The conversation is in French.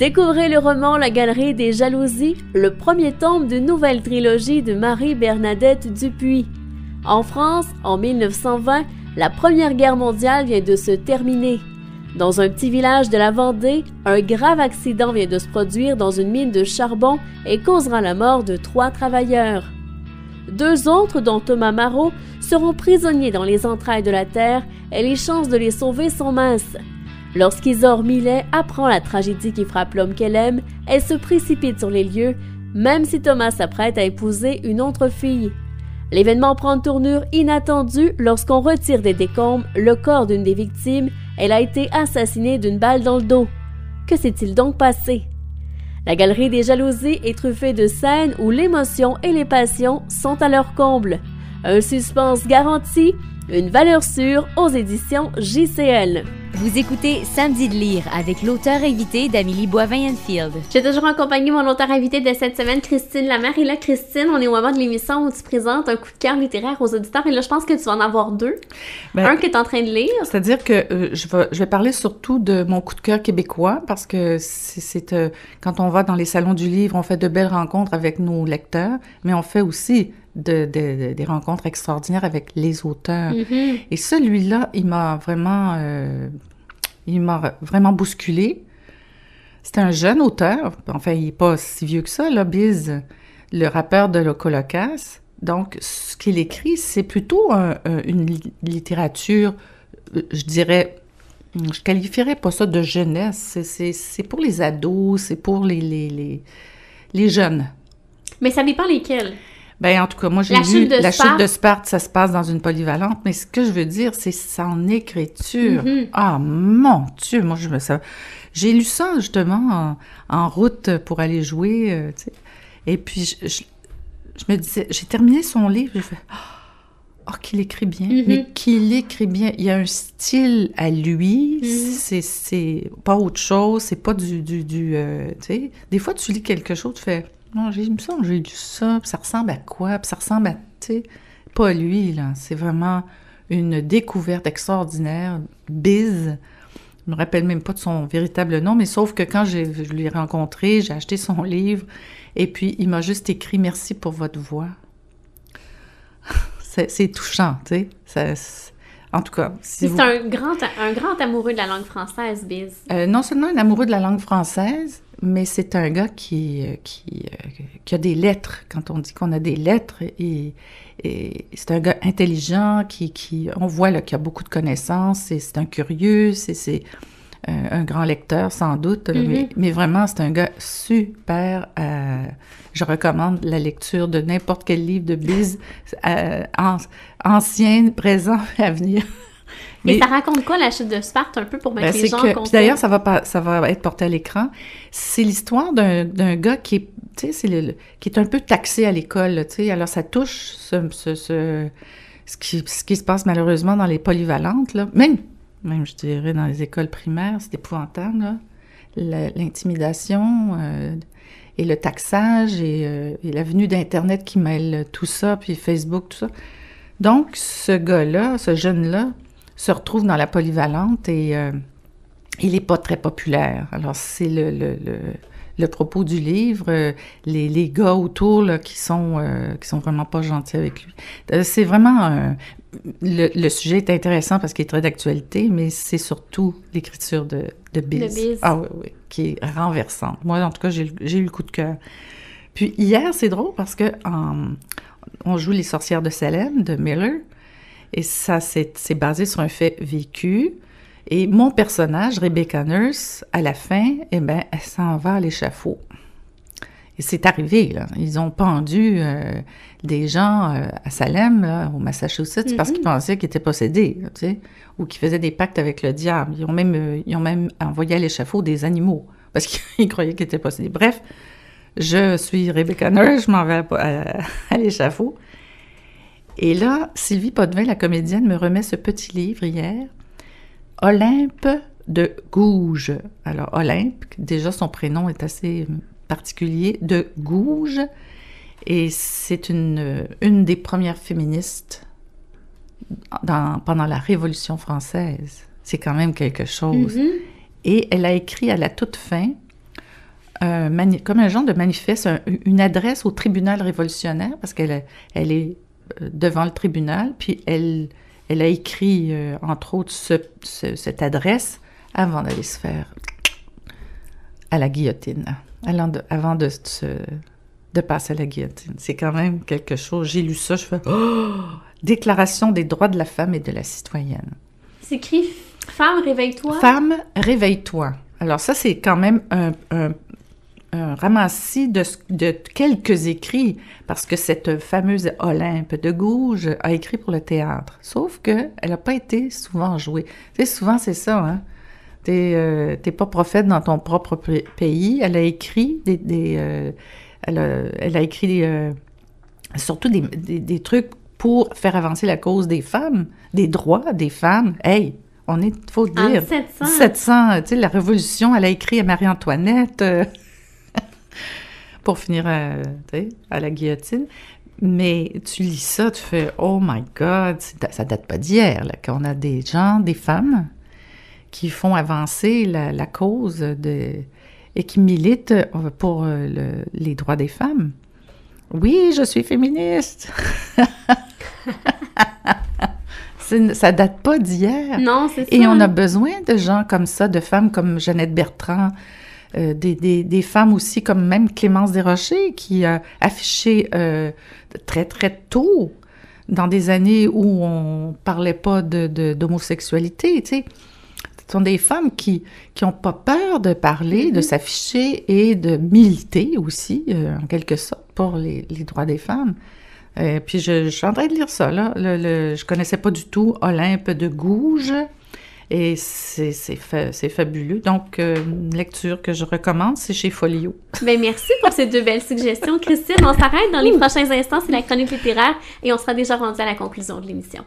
Découvrez le roman La Galerie des Jalousies, le premier tome d'une nouvelle trilogie de Marie-Bernadette Dupuis. En France, en 1920, la Première Guerre mondiale vient de se terminer. Dans un petit village de la Vendée, un grave accident vient de se produire dans une mine de charbon et causera la mort de trois travailleurs. Deux autres, dont Thomas Marot, seront prisonniers dans les entrailles de la terre et les chances de les sauver sont minces. Lorsqu'Isor Millet apprend la tragédie qui frappe l'homme qu'elle aime, elle se précipite sur les lieux, même si Thomas s'apprête à épouser une autre fille. L'événement prend une tournure inattendue lorsqu'on retire des décombres le corps d'une des victimes. Elle a été assassinée d'une balle dans le dos. Que s'est-il donc passé? La galerie des jalousies est truffée de scènes où l'émotion et les passions sont à leur comble. Un suspense garanti, une valeur sûre aux éditions JCL. Vous écoutez Samedi de lire avec l'auteur invité d'Amélie Boivin-Enfield. J'ai toujours accompagné mon auteur invité de cette semaine, Christine Lamère. Et là, Christine, on est au moment de l'émission où tu présentes un coup de cœur littéraire aux auditeurs. Et là, je pense que tu vas en avoir deux. Ben, un que tu es en train de lire. C'est-à-dire que euh, je, vais, parler surtout de mon coup de cœur québécois parce que c'est euh, quand on va dans les salons du livre, on fait de belles rencontres avec nos lecteurs, mais on fait aussi de, des rencontres extraordinaires avec les auteurs. Mm-hmm. Et celui-là, il m'a vraiment, euh, il m'a vraiment bousculé. c'est un jeune auteur, enfin, il n'est pas si vieux que ça, là, le rappeur de l'Ocolocas. Donc, ce qu'il écrit, c'est plutôt une littérature, euh, je dirais, je qualifierais pas ça de jeunesse. C'est pour les ados, c'est pour les, les, les, les jeunes. Mais ça dépend lesquels. Ben en tout cas, moi j'ai lu « la chute de Sparte, ça se passe dans une polyvalente, mais ce que je veux dire, c'est son écriture. Mm-hmm. Ah mon Dieu, moi je me ça. J'ai lu ça justement en, route pour aller jouer, euh, tu sais. Et puis je, me disais, j'ai terminé son livre, j'ai fait. Oh, qu'il écrit bien, mm-hmm. mais qu'il écrit bien. Il y a un style à lui, mm-hmm. c'est pas autre chose, c'est pas du... du, euh, tu sais, des fois, tu lis quelque chose, tu fais non, me semble j'ai lu ça, ça ressemble à quoi, ça ressemble à, tu pas lui, là. C'est vraiment une découverte extraordinaire, Biz. Je me rappelle même pas de son véritable nom, mais sauf que quand je l'ai rencontré, j'ai acheté son livre, et puis il m'a juste écrit « Merci pour votre voix ». C'est touchant, tu sais. En tout cas, si C'est un, grand, un grand amoureux de la langue française, Biz. Euh, non seulement un amoureux de la langue française, mais c'est un gars qui, euh, euh, qui, a des lettres. Quand on dit qu'on a des lettres, et, c'est un gars intelligent qui, qui on voit qu'il a beaucoup de connaissances, c'est un curieux, c'est euh, un grand lecteur sans doute, mm-hmm. mais, vraiment c'est un gars super. je recommande la lecture de n'importe quel livre de Biz, euh, ancien, présent à venir. Mais... ça raconte quoi, la chute de Sparte, un peu pour mettre ben, les gens que... D'ailleurs, ça va, ça être porté à l'écran. C'est l'histoire d'un gars qui est, qui est un peu taxé à l'école, alors ça touche ce, ce, qui, se passe malheureusement dans les polyvalentes, là. Même, je dirais, dans les écoles primaires, c'est épouvantable, L'intimidation euh, et le taxage et, euh, et la venue d'Internet qui mêle tout ça, puis Facebook, tout ça. Donc, ce gars-là, ce jeune-là, se retrouve dans la polyvalente et euh, il n'est pas très populaire. Alors, c'est le, le, le, propos du livre, euh, les, les gars autour là, qui sont euh, qui sont vraiment pas gentils avec lui. C'est vraiment le, sujet est intéressant parce qu'il est très d'actualité, mais c'est surtout l'écriture de, de Biz. Ah oui, oui, qui est renversante. Moi, en tout cas, j'ai, eu le coup de cœur. Puis hier, c'est drôle parce que on joue Les sorcières de Salem de Miller. Et ça, c'est basé sur un fait vécu. Et mon personnage, Rebecca Nurse, à la fin, eh ben, elle s'en va à l'échafaud. Et c'est arrivé, là. Ils ont pendu euh, des gens euh, à Salem, au Massachusetts, parce mm-hmm. qu'ils pensaient qu'ils étaient possédés, tu sais, ou qu'ils faisaient des pactes avec le diable. Ils ont même, euh, ils ont même envoyé à l'échafaud des animaux, parce qu'ils croyaient qu'ils étaient possédés. Bref, je suis Rebecca Nurse, je m'en vais à l'échafaud. Et là, Sylvie Podvin, la comédienne, me remet ce petit livre hier, Olympe de Gouges. Alors, Olympe, déjà son prénom est assez particulier, de Gouges. Et c'est une, une des premières féministes dans, pendant la Révolution française. C'est quand même quelque chose. Mm-hmm. Et elle a écrit à la toute fin, euh, comme un genre de manifeste, une adresse au tribunal révolutionnaire, parce qu'elle elle est devant le tribunal, puis elle, elle a écrit, euh, entre autres, cette adresse avant d'aller se faire à la guillotine, avant de, se, de passer à la guillotine. C'est quand même quelque chose. J'ai lu ça, je fais oh! Déclaration des droits de la femme et de la citoyenne. C'est écrit Femme, réveille-toi. Femme, réveille-toi. Alors ça, c'est quand même un, un ramassis de, de, quelques écrits, parce que cette fameuse Olympe de Gouges a écrit pour le théâtre, sauf qu'elle n'a pas été souvent jouée. Tu sais, souvent c'est ça, hein? T'es euh, pas prophète dans ton propre pays. Elle a écrit des... Euh, elle, a, écrit euh, surtout des, trucs pour faire avancer la cause des femmes, des droits des femmes. Hey, on est, faut ah, dire, 700. 700, tu sais, la Révolution, elle a écrit à Marie-Antoinette pour finir à, à la guillotine. Mais tu lis ça, tu fais Oh my God, ça date pas d'hier, qu'on a des gens, des femmes qui font avancer la, cause de, et qui militent euh, pour euh, les droits des femmes. Oui, je suis féministe. ça date pas d'hier. Non, c'est ça. Et on a besoin de gens comme ça, de femmes comme Jeannette Bertrand, euh, des, femmes aussi, comme même Clémence Desrochers, qui a euh, affiché euh, très, très tôt, dans des années où on parlait pas d'homosexualité, tu sais. Ce sont des femmes qui n'ont ont pas peur de parler, de mm-hmm. s'afficher et de militer aussi, en quelque sorte, pour les, droits des femmes. puis je, je, suis en train de lire ça, là. Le, je connaissais pas du tout Olympe de Gouges. Et c'est fabuleux. Donc, euh, une lecture que je recommande, c'est chez Folio. Bien, merci pour ces deux belles suggestions. Christine, on s'arrête dans les prochains instants, c'est la chronique littéraire et on sera déjà rendu à la conclusion de l'émission.